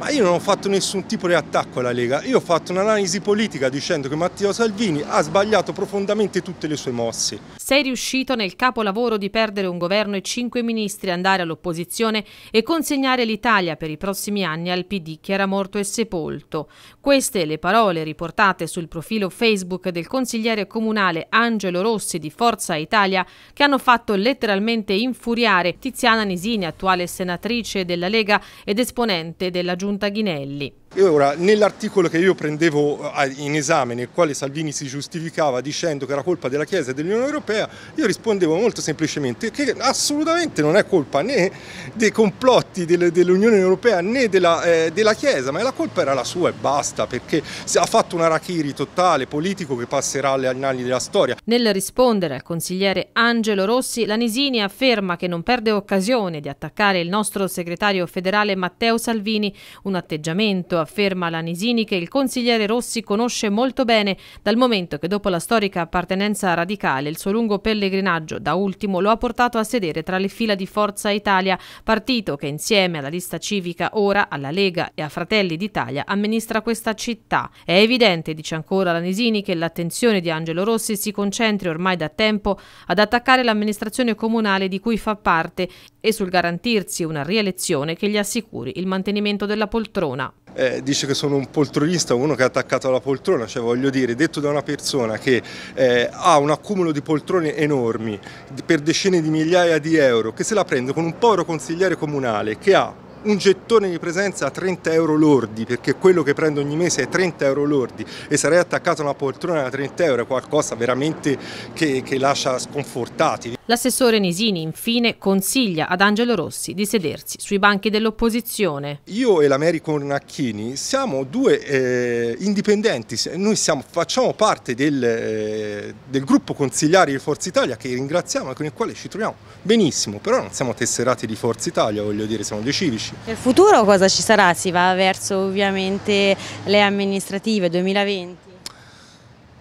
Ma io non ho fatto nessun tipo di attacco alla Lega, io ho fatto un'analisi politica dicendo che Matteo Salvini ha sbagliato profondamente tutte le sue mosse. Sei riuscito nel capolavoro di perdere un governo e cinque ministri, andare all'opposizione e consegnare l'Italia per i prossimi anni al PD che era morto e sepolto. Queste le parole riportate sul profilo Facebook del consigliere comunale Angelo Rossi di Forza Italia che hanno fatto letteralmente infuriare Tiziana Nisini, attuale senatrice della Lega ed esponente della Giunta Giunta Ghinelli. Ora, nell'articolo che io prendevo eh, in esame, nel quale Salvini si giustificava dicendo che era colpa della Chiesa e dell'Unione Europea, io rispondevo molto semplicemente che assolutamente non è colpa né dei complotti dell'Unione Europea né della, eh, della, Chiesa, ma la colpa era la sua e basta, perché ha fatto un arachiri totale politico che passerà alle annali della storia. Nel rispondere al consigliere Angelo Rossi, Lanisini afferma che non perde occasione di attaccare il nostro segretario federale Matteo Salvini, un atteggiamento, afferma Lanisini, che il consigliere Rossi conosce molto bene, dal momento che dopo la storica appartenenza radicale il suo lungo pellegrinaggio, da ultimo, lo ha portato a sedere tra le fila di Forza Italia, partito che insieme alla lista civica ora, alla Lega e a Fratelli d'Italia amministra questa città. È evidente, dice ancora Lanisini, che l'attenzione di Angelo Rossi si concentri ormai da tempo ad attaccare l'amministrazione comunale di cui fa parte e sul garantirsi una rielezione che gli assicuri il mantenimento della poltrona. Eh, dice che sono un poltronista, uno che è attaccato alla poltrona, cioè voglio dire, detto da una persona che eh, ha un accumulo di poltrone enormi per decine di migliaia di euro, che se la prende con un povero consigliere comunale che ha un gettone di presenza a 30 euro lordi, perché quello che prendo ogni mese è 30 euro lordi e sarei attaccato a una poltrona da 30 euro, è qualcosa veramente che, che lascia sconfortati. L'assessore Nesini infine consiglia ad Angelo Rossi di sedersi sui banchi dell'opposizione. Io e l'Americo Nacchini siamo due eh, indipendenti, noi siamo, facciamo parte del, eh, del gruppo consigliari di Forza Italia che ringraziamo e con il quale ci troviamo benissimo, però non siamo tesserati di Forza Italia, voglio dire, siamo dei civici. Nel futuro cosa ci sarà? Si va verso ovviamente le amministrative 2020?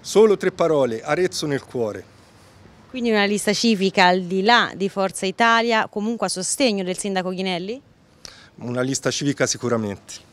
Solo tre parole, Arezzo nel cuore. Quindi una lista civica al di là di Forza Italia, comunque a sostegno del sindaco Ghinelli? Una lista civica sicuramente.